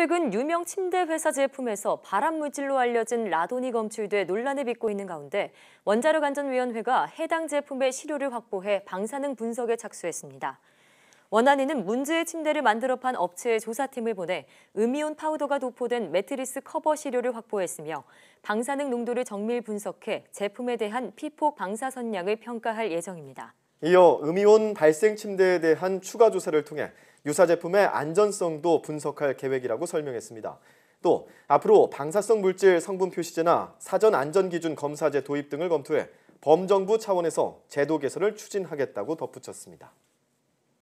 최근 유명 침대 회사 제품에서 발암물질로 알려진 라돈이 검출돼 논란을 빚고 있는 가운데 원자력안전위원회가 해당 제품의 시료를 확보해 방사능 분석에 착수했습니다. 원안이는 문제의 침대를 만들어 판 업체의 조사팀을 보내 음이온 파우더가 도포된 매트리스 커버 시료를 확보했으며 방사능 농도를 정밀 분석해 제품에 대한 피폭 방사선량을 평가할 예정입니다. 이어 음이온 발생 침대에 대한 추가 조사를 통해 유사 제품의 안전성도 분석할 계획이라고 설명했습니다. 또 앞으로 방사성 물질 성분 표시제나 사전 안전기준 검사제 도입 등을 검토해 범정부 차원에서 제도 개선을 추진하겠다고 덧붙였습니다.